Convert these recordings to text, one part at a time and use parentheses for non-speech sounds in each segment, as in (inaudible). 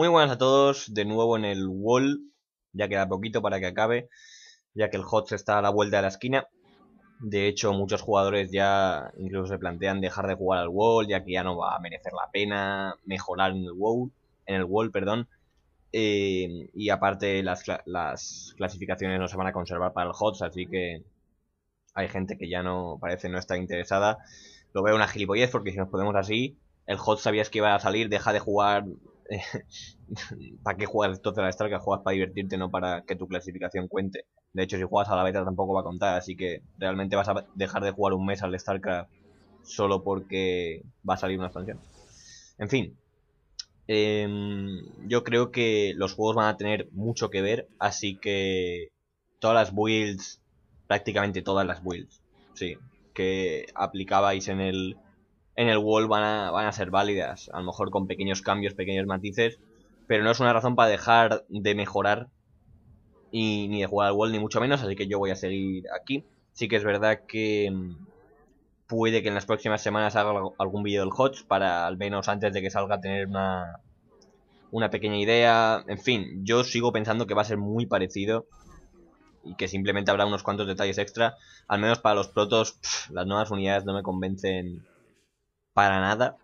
Muy buenas a todos, de nuevo en el wall, ya queda poquito para que acabe, ya que el HOTS está a la vuelta de la esquina. De hecho, muchos jugadores ya incluso se plantean dejar de jugar al wall, ya que ya no va a merecer la pena mejorar en el wall, en el wall perdón. Eh, y aparte las, clasificaciones no se van a conservar para el HOTS, así que hay gente que ya no parece no estar interesada. Lo veo una gilipollez porque si nos ponemos así, el HOTS sabías que iba a salir, deja de jugar (laughs) ¿para qué jugar entonces a la Starcraft? Juegas para divertirte, no para que tu clasificación cuente. De hecho, si juegas a la beta tampoco va a contar, así que realmente vas a dejar de jugar un mes al StarCraft solo porque va a salir una expansión. En fin, em, yo creo que los juegos van a tener mucho que ver, así que todas las builds, prácticamente todas las builds, sí, que aplicabais en el en el wall van a, ser válidas, a lo mejor con pequeños cambios, pequeños matices, pero no es una razón para dejar de mejorar y ni de jugar al wall ni mucho menos, así que yo voy a seguir aquí. Sí que es verdad que mm, puede que en las próximas semanas haga algún vídeo del HOTS. para al menos antes de que salga tener una, pequeña idea. En fin, yo sigo pensando que va a ser muy parecido y que simplemente habrá unos cuantos detalles extra. Al menos para los protos, las nuevas unidades no me convencen para nada.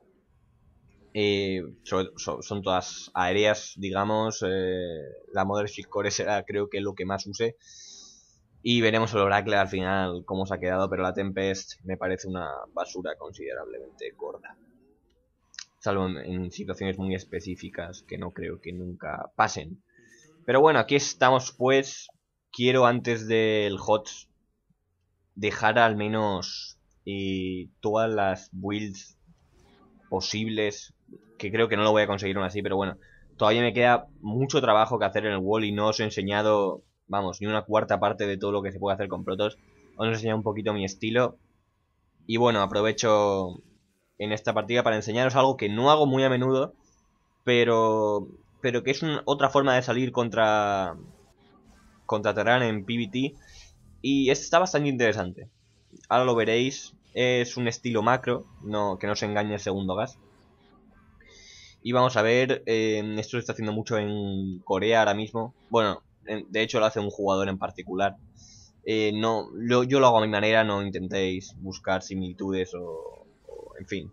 Eh, son todas aéreas, digamos. Eh, la Mother Core será creo que lo que más use. Y veremos el Oracle al final cómo se ha quedado, pero la Tempest me parece una basura considerablemente gorda. Salvo en, en situaciones muy específicas que no creo que nunca pasen. Pero bueno, aquí estamos pues. Quiero antes del HOT dejar al menos y eh, todas las builds posibles, que creo que no lo voy a conseguir aún así, pero bueno, todavía me queda mucho trabajo que hacer en el wall y no os he enseñado, vamos, ni una cuarta parte de todo lo que se puede hacer con protos. Os he enseñado un poquito mi estilo. Y bueno, aprovecho en esta partida para enseñaros algo que no hago muy a menudo, pero, pero que es otra forma de salir contra, contra Terran en PvT. Y está bastante interesante. Ahora lo veréis, es un estilo macro, no, que no se engañe el segundo gas. Y vamos a ver, em, esto se está haciendo mucho en Corea ahora mismo. Bueno, de hecho lo hace un jugador en particular. Eh, no, yo lo hago a mi manera, no intentéis buscar similitudes o, en fin.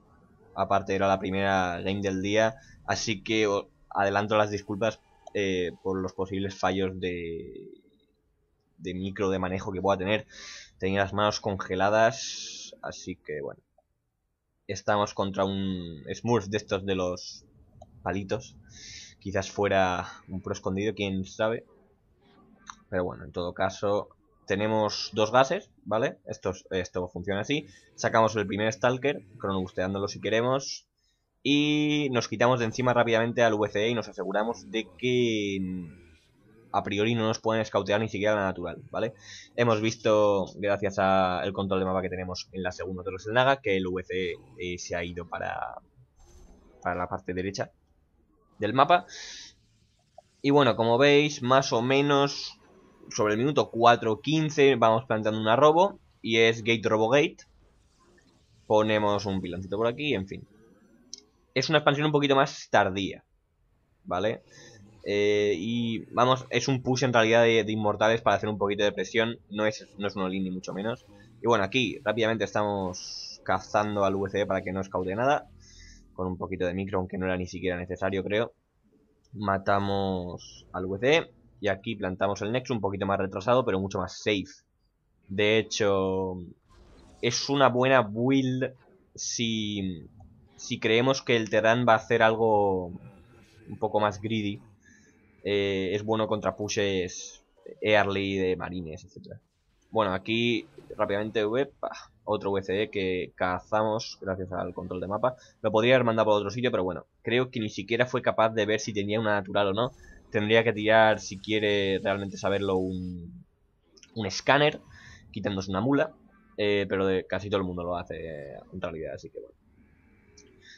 Aparte era la primera game del día, así que os adelanto las disculpas eh, por los posibles fallos de, de micro de manejo que pueda tener. Tenía las manos congeladas, así que bueno. Estamos contra un Smurf de estos de los palitos. Quizás fuera un pro escondido, quién sabe. Pero bueno, en todo caso, tenemos dos gases, ¿vale? Esto, esto funciona así. Sacamos el primer Stalker, cronobusteándolo si queremos. Y nos quitamos de encima rápidamente al VCE y nos aseguramos de que a priori no nos pueden escautear ni siquiera la natural, ¿vale? Hemos visto, gracias al control de mapa que tenemos en la segunda torre del Naga, que el VC eh, se ha ido para, para la parte derecha del mapa. Y bueno, como veis, más o menos sobre el minuto 4.15 vamos plantando una robo y es Gate Robo Gate. Ponemos un pilancito por aquí, en fin. Es una expansión un poquito más tardía, ¿vale? vale eh, y vamos, es un push en realidad de, inmortales para hacer un poquito de presión. No es, es un all ni mucho menos. Y bueno, aquí rápidamente estamos cazando al VCE para que no escaute nada. Con un poquito de micro, aunque no era ni siquiera necesario, creo. Matamos al VCE. Y aquí plantamos el Nexus, un poquito más retrasado, pero mucho más safe. De hecho, es una buena build si, si creemos que el Terran va a hacer algo un poco más greedy eh, es bueno contra pushes early de marines, etc. Bueno, aquí rápidamente web, otro VCE que cazamos gracias al control de mapa. Lo podría haber mandado por otro sitio, pero bueno, creo que ni siquiera fue capaz de ver si tenía una natural o no. Tendría que tirar, si quiere realmente saberlo, un, escáner, quitándose una mula. Eh, pero de, casi todo el mundo lo hace en realidad, así que bueno.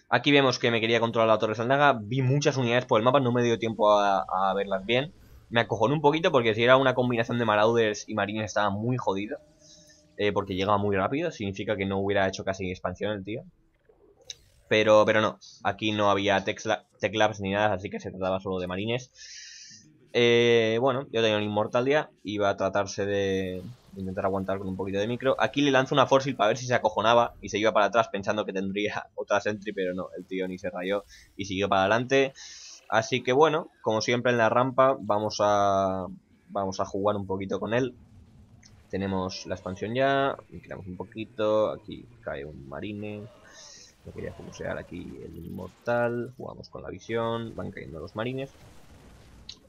Aquí vemos que me quería controlar la Torre Saldaga. Vi muchas unidades por el mapa, no me dio tiempo a, verlas bien. Me acojonó un poquito porque si era una combinación de Marauders y Marines estaba muy jodido. Eh, porque llegaba muy rápido, significa que no hubiera hecho casi expansión el tío. Pero, pero no, aquí no había techlabs ni nada, así que se trataba solo de marines. Eh, bueno, yo tenía un Inmortal ya, iba a tratarse de, intentar aguantar con un poquito de micro. Aquí le lanzo una fósil para ver si se acojonaba y se iba para atrás pensando que tendría (laughs) otra Sentry, pero no, el tío ni se rayó y siguió para adelante. Así que bueno, como siempre en la rampa vamos a, vamos a jugar un poquito con él. Tenemos la expansión ya, creamos un poquito, aquí cae un marine. No quería fusear aquí el inmortal, jugamos con la visión, van cayendo los marines.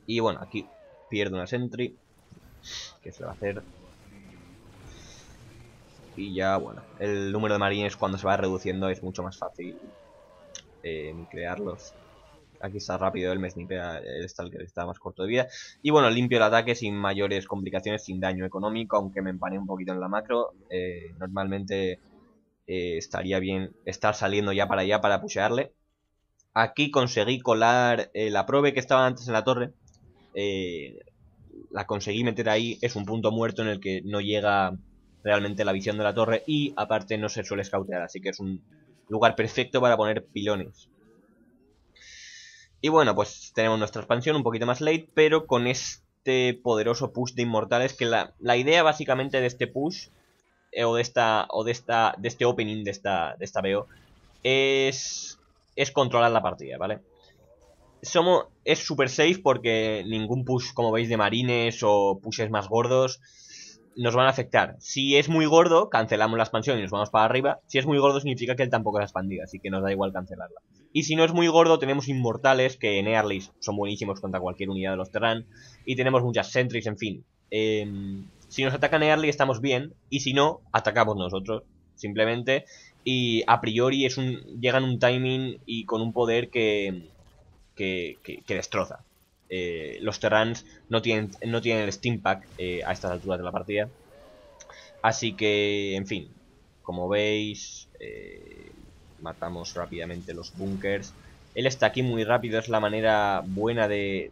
Y bueno, aquí pierde una sentry, que se va a hacer y ya, bueno, el número de marines cuando se va reduciendo es mucho más fácil eh, crearlos. Aquí está rápido el está eh, el que está más corto de vida. Y bueno, limpio el ataque sin mayores complicaciones, sin daño económico, aunque me empané un poquito en la macro. Eh, normalmente eh, estaría bien estar saliendo ya para allá para pushearle. Aquí conseguí colar la probe que estaba antes en la torre. la conseguí meter ahí, es un punto muerto en el que no llega realmente la visión de la torre y aparte no se suele escautear, así que es un lugar perfecto para poner pilones. Y bueno, pues tenemos nuestra expansión un poquito más late, pero con este poderoso push de inmortales, que la, idea básicamente de este push, eh, o de esta, o de esta, de este opening de esta, de esta veo es, es controlar la partida, ¿vale? Somos, es super safe porque ningún push, como veis, de marines o pushes más gordos nos van a afectar. Si es muy gordo, cancelamos la expansión y nos vamos para arriba. Si es muy gordo, significa que él tampoco la ha así que nos da igual cancelarla. Y si no es muy gordo, tenemos inmortales que en Early son buenísimos contra cualquier unidad de los Terran. Y tenemos muchas sentries, en fin. Em, si nos atacan Early estamos bien, y si no, atacamos nosotros, simplemente. Y a priori es un, llegan un timing y con un poder que, que destroza. Eh, los Terrans no tienen, no tienen el Steam Pack eh, a estas alturas de la partida. Así que, en fin, como veis, eh, matamos rápidamente los bunkers. Él está aquí muy rápido, es la manera buena de,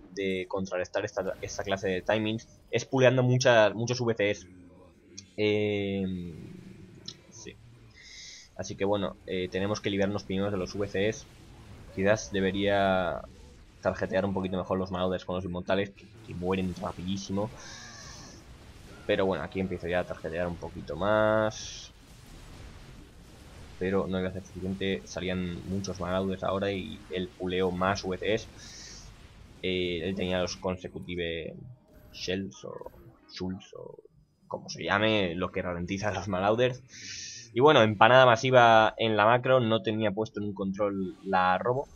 contrarrestar esta, clase de timings. Es puleando muchas, muchos VCs. Em, sí. Así que bueno, tenemos que liberarnos primero de los VCs. Quizás debería tarjetear un poquito mejor los marauders con los inmortales, que, mueren rapidísimo. Pero bueno, aquí empiezo ya a tarjetear un poquito más. Pero no iba a ser suficiente, salían muchos marauders ahora y el puleo más veces eh, él tenía los consecutive shells o shuls o como se llame, lo que ralentiza a los marauders. Y bueno, empanada masiva en la macro, no tenía puesto en un control la robo,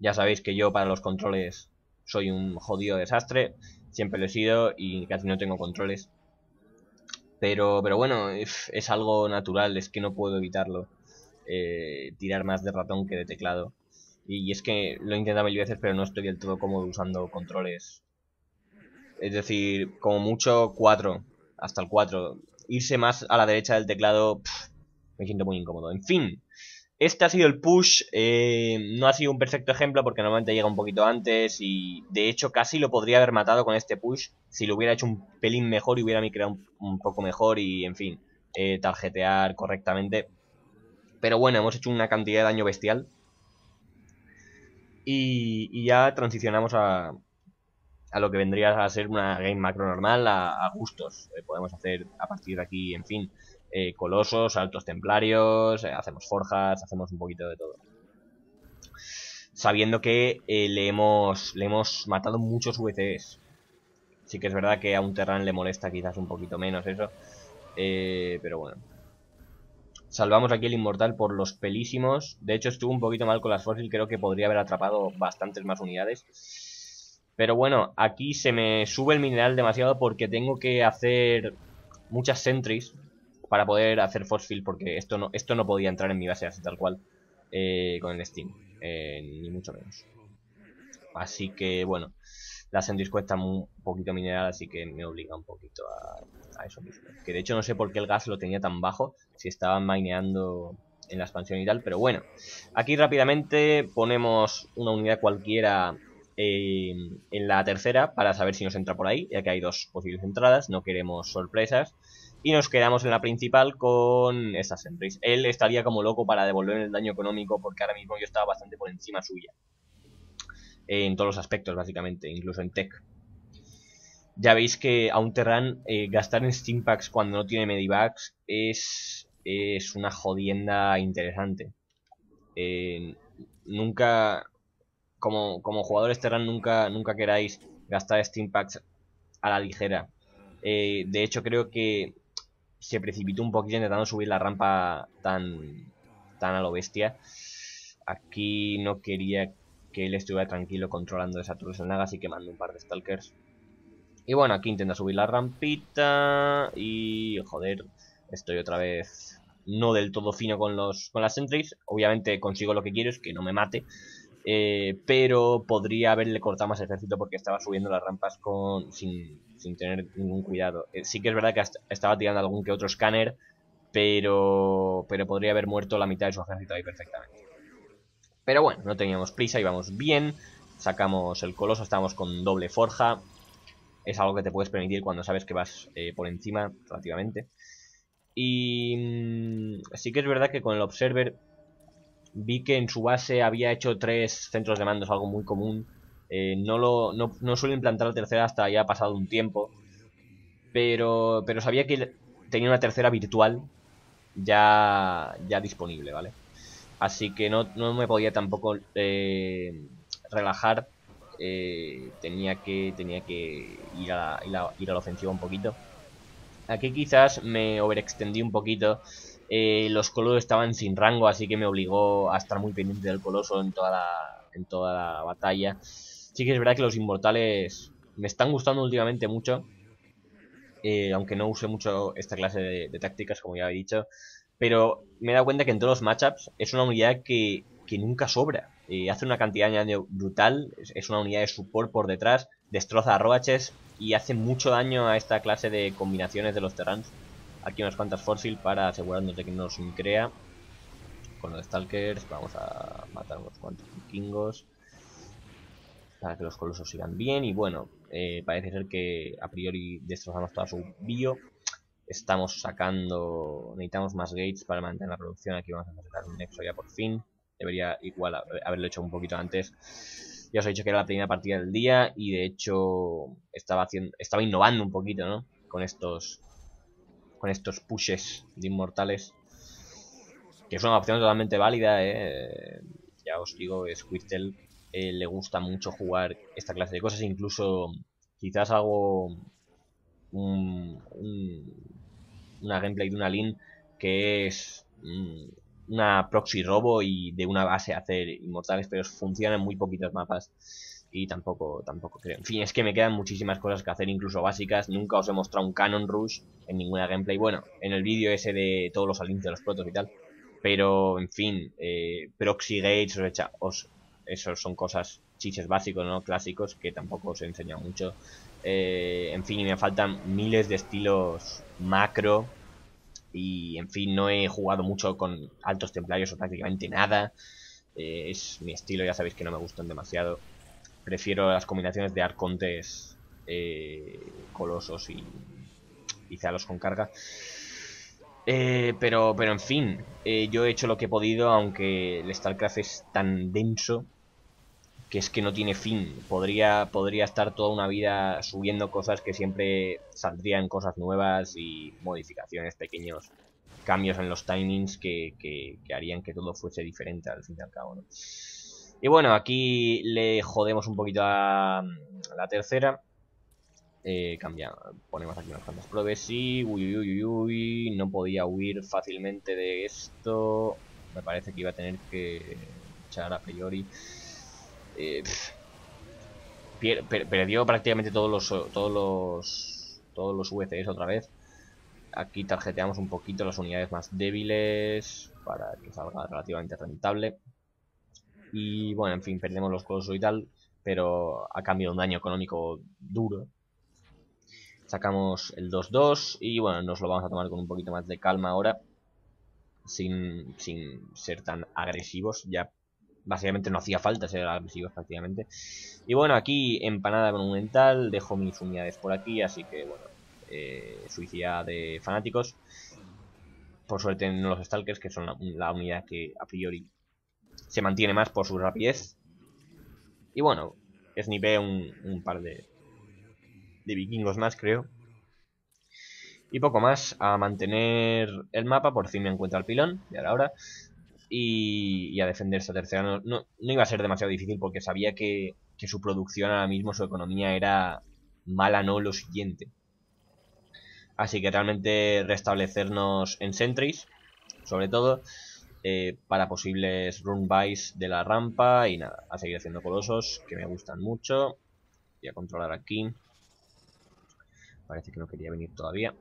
ya sabéis que yo para los controles soy un jodido desastre. Siempre lo he sido y casi no tengo controles. Pero, pero bueno, es, algo natural, es que no puedo evitarlo. Eh, tirar más de ratón que de teclado. Y, es que lo he intentado mil veces, pero no estoy del todo cómodo usando controles. Es decir, como mucho 4, hasta el 4. Irse más a la derecha del teclado, me siento muy incómodo. En fin, este ha sido el push, eh, no ha sido un perfecto ejemplo porque normalmente llega un poquito antes y de hecho casi lo podría haber matado con este push si lo hubiera hecho un pelín mejor y hubiera micrado un, poco mejor y en fin, eh, tarjetear correctamente. Pero bueno, hemos hecho una cantidad de daño bestial y, ya transicionamos a, a, lo que vendría a ser una game macro normal a, gustos. Eh, podemos hacer a partir de aquí, en fin, eh, colosos, altos templarios, eh, hacemos forjas, hacemos un poquito de todo. Sabiendo que eh, le, hemos, le hemos matado muchos VCs. Sí que es verdad que a un Terran le molesta quizás un poquito menos eso. pero bueno. Salvamos aquí el inmortal por los pelísimos. De hecho estuvo un poquito mal con las fósiles. Creo que podría haber atrapado bastantes más unidades. Pero bueno, aquí se me sube el mineral demasiado porque tengo que hacer muchas sentries para poder hacer force field porque esto no, esto no podía entrar en mi base así tal cual eh, con el Steam, eh, ni mucho menos. Así que bueno, la Sendis cuesta un poquito mineral, así que me obliga un poquito a, eso mismo. Que de hecho no sé por qué el gas lo tenía tan bajo, si estaban mineando en la expansión y tal, pero bueno. Aquí rápidamente ponemos una unidad cualquiera eh, en la tercera para saber si nos entra por ahí, ya que hay dos posibles entradas, no queremos sorpresas. Y nos quedamos en la principal con esas entries. Él estaría como loco para devolver el daño económico porque ahora mismo yo estaba bastante por encima suya. En todos los aspectos, básicamente, incluso en tech. Ya veis que a un Terran eh, gastar en Steam Packs cuando no tiene Medivacs es, es una jodienda interesante. Eh, nunca, como, como, jugadores Terran, nunca, nunca queráis gastar Steam Packs a la ligera. Eh, de hecho, creo que se precipitó un poquito intentando subir la rampa tan, tan a lo bestia. Aquí no quería que él estuviera tranquilo controlando esa de Naga, así que mandó un par de Stalkers. Y bueno, aquí intenta subir la rampita y... joder, estoy otra vez no del todo fino con, los, con las sentries. Obviamente consigo lo que quiero, es que no me mate. Eh, pero podría haberle cortado más ejército porque estaba subiendo las rampas con, sin, sin tener ningún cuidado. Eh, sí que es verdad que estaba tirando algún que otro escáner, pero, pero podría haber muerto la mitad de su ejército ahí perfectamente. Pero bueno, no teníamos prisa, íbamos bien, sacamos el coloso, estábamos con doble forja. Es algo que te puedes permitir cuando sabes que vas eh, por encima relativamente. Y mm, sí que es verdad que con el Observer vi que en su base había hecho tres centros de mandos, algo muy común eh, no, lo, no, no suelo implantar la tercera hasta ya ha pasado un tiempo. Pero, pero sabía que tenía una tercera virtual ya, ya disponible, ¿vale? Así que no, me podía tampoco eh, relajar. Eh, tenía que, tenía que ir, a, ir, a, ir la ofensiva un poquito. Aquí quizás me overextendí un poquito. los colos estaban sin rango, así que me obligó a estar muy pendiente del coloso en toda la, en toda la batalla sí que es verdad que los inmortales me están gustando últimamente mucho. Eh, aunque no use mucho esta clase de, tácticas, como ya he dicho. Pero me he dado cuenta que en todos los matchups es una unidad que, nunca sobra. Eh, hace una cantidad de daño brutal, es, una unidad de support por detrás, destroza a Roaches y hace mucho daño a esta clase de combinaciones de los Terrans. Aquí unas cuantas Fossil para asegurarnos de que no nos crea. Con los Stalkers vamos a matar unos cuantos vikingos para que los colosos sigan bien. Y bueno, eh, parece ser que a priori destrozamos toda su bio. Estamos sacando... Necesitamos más gates para mantener la producción. Aquí vamos a sacar un nexo ya por fin. Debería igual haberlo hecho un poquito antes. Ya os he dicho que era la primera partida del día y de hecho estaba, haciendo, estaba innovando un poquito, ¿no? Con estos, con estos pushes de inmortales. Que es una opción totalmente válida, ¿eh? Ya os digo, es Quistel... Eh, le gusta mucho jugar esta clase de cosas, incluso quizás hago una gameplay de una lin que es mm, una proxy robo y de una base hacer inmortales, pero funciona en muy poquitos mapas y tampoco, tampoco creo. En fin, es que me quedan muchísimas cosas que hacer, incluso básicas. Nunca os he mostrado un Canon Rush en ninguna gameplay. Bueno, en el vídeo ese de todos los aliens de los protos y tal. Pero, en fin, eh, Proxy Gates os, os esos son cosas, chiches básicos, ¿no? Clásicos que tampoco os he enseñado mucho. Eh, en fin, me faltan miles de estilos macro. Y en fin, no he jugado mucho con altos templarios o prácticamente nada. Eh, es mi estilo, ya sabéis que no me gustan demasiado. Prefiero las combinaciones de arcontes, eh, colosos y, y con carga. pero, pero en fin, yo he hecho lo que he podido, aunque el StarCraft es tan denso que es que no tiene fin. Podría, podría estar toda una vida subiendo cosas que siempre saldrían cosas nuevas y modificaciones, pequeños cambios en los timings que, harían que todo fuese diferente al fin y al cabo. Y bueno, aquí le jodemos un poquito a mm, la tercera. Eh, cambia, ponemos aquí unas cuantas pruebas y... Uy, uy, uy, uy, no podía huir fácilmente de esto. Me parece que iba a tener que echar a priori. Eh, perdió prácticamente todos los todos los todos los VCs otra vez. Aquí tarjeteamos un poquito las unidades más débiles para que salga relativamente rentable. Y bueno, en fin, perdemos los colosos y tal, pero a cambio de un daño económico duro. Sacamos el 2-2 y bueno, nos lo vamos a tomar con un poquito más de calma ahora. Sin, sin, ser tan agresivos. Ya básicamente no hacía falta ser agresivos prácticamente. Y bueno, aquí empanada monumental, dejo mis unidades por aquí, así que bueno, eh, suicida de fanáticos. Por suerte en los stalkers, que son la, unidad que a priori se mantiene más por su rapidez. Y bueno, snipe un, un par de, vikingos más, creo. Y poco más, a mantener el mapa, por fin me encuentro al pilón, y ahora ahora y, y a defender a tercera. No, no, iba a ser demasiado difícil porque sabía que, que, su producción ahora mismo, su economía era mala, no lo siguiente. Así que realmente restablecernos en sentries, sobre todo, eh, para posibles run buys de la rampa y nada, a seguir haciendo colosos que me gustan mucho. Voy a controlar aquí. Parece que no quería venir todavía.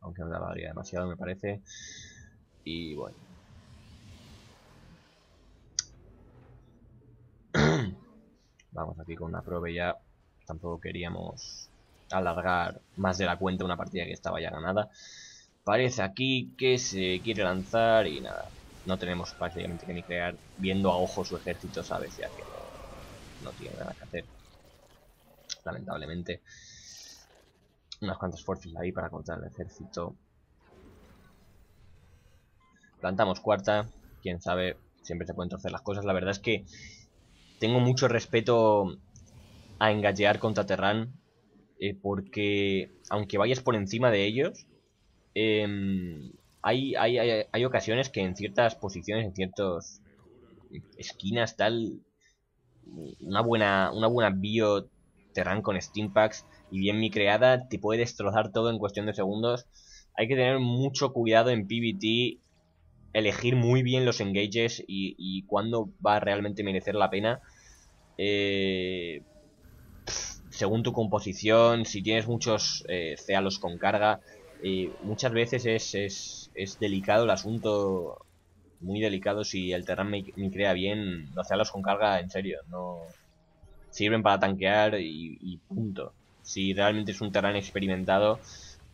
Aunque no la valía demasiado, me parece. Y bueno. Vamos aquí con una probe ya. Tampoco queríamos alargar más de la cuenta una partida que estaba ya ganada. Parece aquí que se quiere lanzar y nada. No tenemos prácticamente que ni crear. Viendo a ojo su ejército, sabes ya que no, tiene nada que hacer. Lamentablemente. Unas cuantas fuerzas ahí para contar el ejército. Plantamos cuarta. Quién sabe, siempre se pueden torcer las cosas. La verdad es que tengo mucho respeto a engallear contra Terran. Eh, porque aunque vayas por encima de ellos, em, hay, ocasiones que en ciertas posiciones, en ciertas esquinas, tal, una buena, una buena bio Terran con Steam Packs y bien mi creada te puede destrozar todo en cuestión de segundos. Hay que tener mucho cuidado en PvT elegir muy bien los engages y, cuándo va a realmente merecer la pena. Eh, según tu composición, si tienes muchos eh, cealos con carga, muchas veces es, es, delicado el asunto, muy delicado. Si el terreno me, crea bien, los cealos con carga, en serio, no sirven para tanquear y, y punto. Si realmente es un terreno experimentado,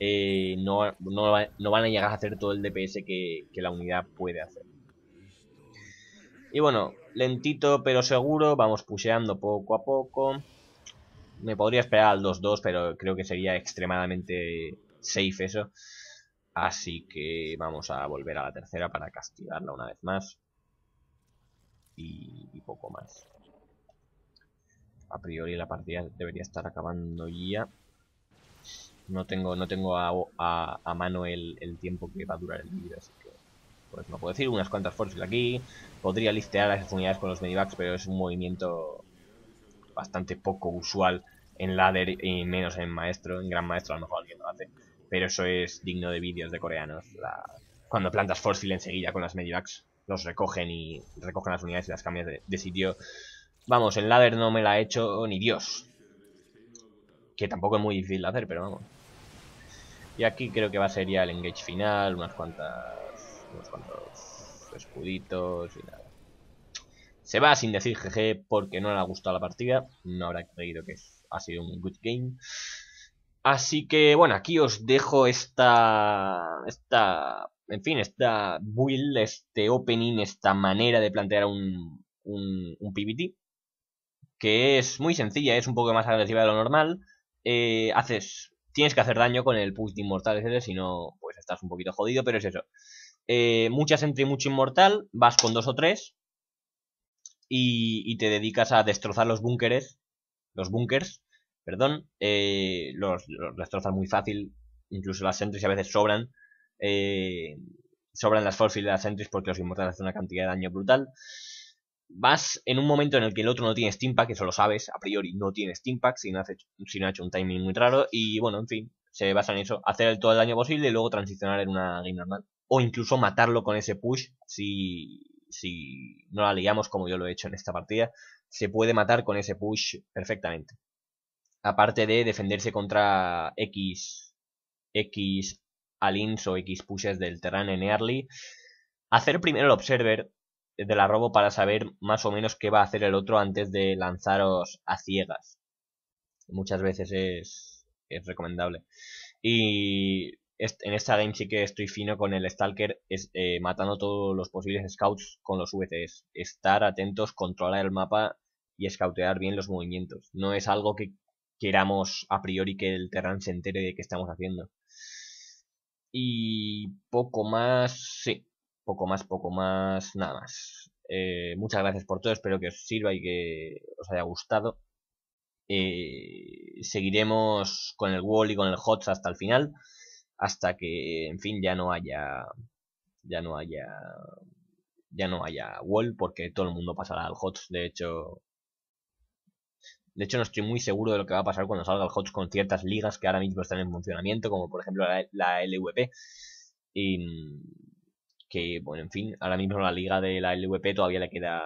eh, no, no, van a llegar a hacer todo el DPS que, la unidad puede hacer. Y bueno, lentito pero seguro, vamos pusheando poco a poco. Me podría esperar al 2-2, pero creo que sería extremadamente safe eso. Así que vamos a volver a la tercera para castigarla una vez más. y, poco más. A priori la partida debería estar acabando ya. No tengo, no tengo a, mano el, tiempo que va a durar el vídeo, así que pues no puedo decir. Unas cuantas forces aquí. Podría listear las unidades con los medivacs, pero es un movimiento bastante poco usual en ladder y menos en maestro. En gran maestro a lo mejor alguien lo hace. Pero eso es digno de vídeos de coreanos. Cuando plantas fósil enseguida con las medivacs, los recogen y recogen las unidades y las cambias de, sitio. Vamos, en ladder no me la ha hecho ni Dios. Que tampoco es muy difícil de hacer, pero vamos. Y aquí creo que va a ser ya el engage final, unas cuantas... unos cuantos escuditos y nada. Se va sin decir GG porque no le ha gustado la partida, no habrá creído que ha sido un good game. Así que bueno, aquí os dejo esta... esta... En fin, esta build, este opening, esta manera de plantear un, un, un que es muy sencilla, es un poco más agresiva de lo normal. Eh, haces tienes que hacer daño con el push de inmortal, etc. Si no, pues estás un poquito jodido, pero es eso. Eh, muchas entre mucho inmortal, vas con dos o tres y, te dedicas a destrozar los búnkeres, los bunkers, perdón, eh, los, destrozas muy fácil, incluso las sentries a veces sobran, eh, sobran las fósiles de las sentries porque los inmortales hacen una cantidad de daño brutal vas en un momento en el que el otro no tiene Steampack, eso lo sabes, a priori no tiene Steampack, si no, si no ha hecho un timing muy raro, y bueno, en fin, se basa en eso, hacer todo el daño posible y luego transicionar en una game normal. O incluso matarlo con ese push, si, si no la liamos como yo lo he hecho en esta partida, se puede matar con ese push perfectamente. Aparte de defenderse contra X, X alins o X pushes del terreno en early, hacer primero el observer de la robo para saber más o menos qué va a hacer el otro antes de lanzaros a ciegas. Muchas veces es, es recomendable. Y en esta game sí que estoy fino con el Stalker es, eh, matando todos los posibles scouts con los VCs. Estar atentos, controlar el mapa y escautear bien los movimientos. No es algo que queramos a priori que el Terran se entere de qué estamos haciendo. Y poco más, sí. Poco más, poco más, nada más. Eh, muchas gracias por todo, espero que os sirva y que os haya gustado. Eh, seguiremos con el wall y con el HOTS hasta el final, hasta que, en fin, ya no haya, ya no haya, ya no haya wall, porque todo el mundo pasará al HOTS. De hecho, de hecho, no estoy muy seguro de lo que va a pasar cuando salga el HOTS con ciertas ligas que ahora mismo están en funcionamiento, como por ejemplo la, la LVP. Y, que, bueno, en fin, ahora mismo la liga de la LVP todavía le queda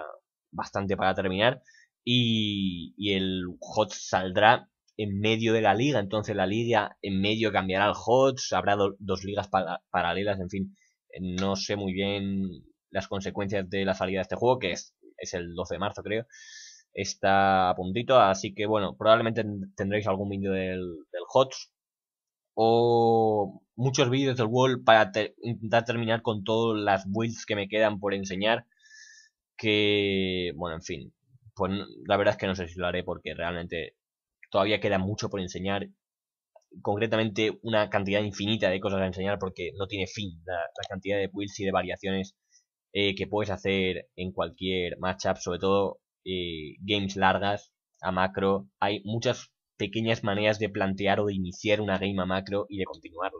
bastante para terminar y, el HOTS saldrá en medio de la liga, entonces la liga en medio cambiará al HOTS, habrá dos ligas paralelas, en fin, no sé muy bien las consecuencias de la salida de este juego, que es, es el 12 de marzo creo, está a puntito, así que bueno, probablemente tendréis algún vídeo del, del HOTS o muchos vídeos del World para intentar terminar con todas las builds que me quedan por enseñar. Que, bueno, en fin, pues la verdad es que no sé si lo haré porque realmente todavía queda mucho por enseñar. Concretamente, una cantidad infinita de cosas a enseñar porque no tiene fin la, cantidad de builds y de variaciones eh, que puedes hacer en cualquier matchup, sobre todo eh, games largas a macro. Hay muchas pequeñas maneras de plantear o de iniciar una game a macro y de continuarla.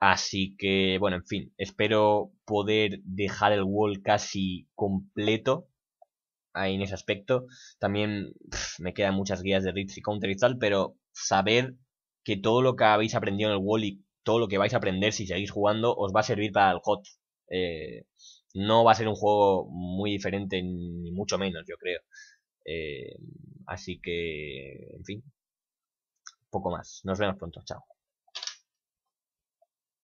Así que, bueno, en fin, espero poder dejar el wall casi completo ahí en ese aspecto. También me quedan muchas guías de Ritz y Counter y tal, pero saber que todo lo que habéis aprendido en el wall y todo lo que vais a aprender si seguís jugando os va a servir para el hot. Eh, no va a ser un juego muy diferente, ni mucho menos, yo creo. Eh, así que, en fin, poco más. Nos vemos pronto, chao.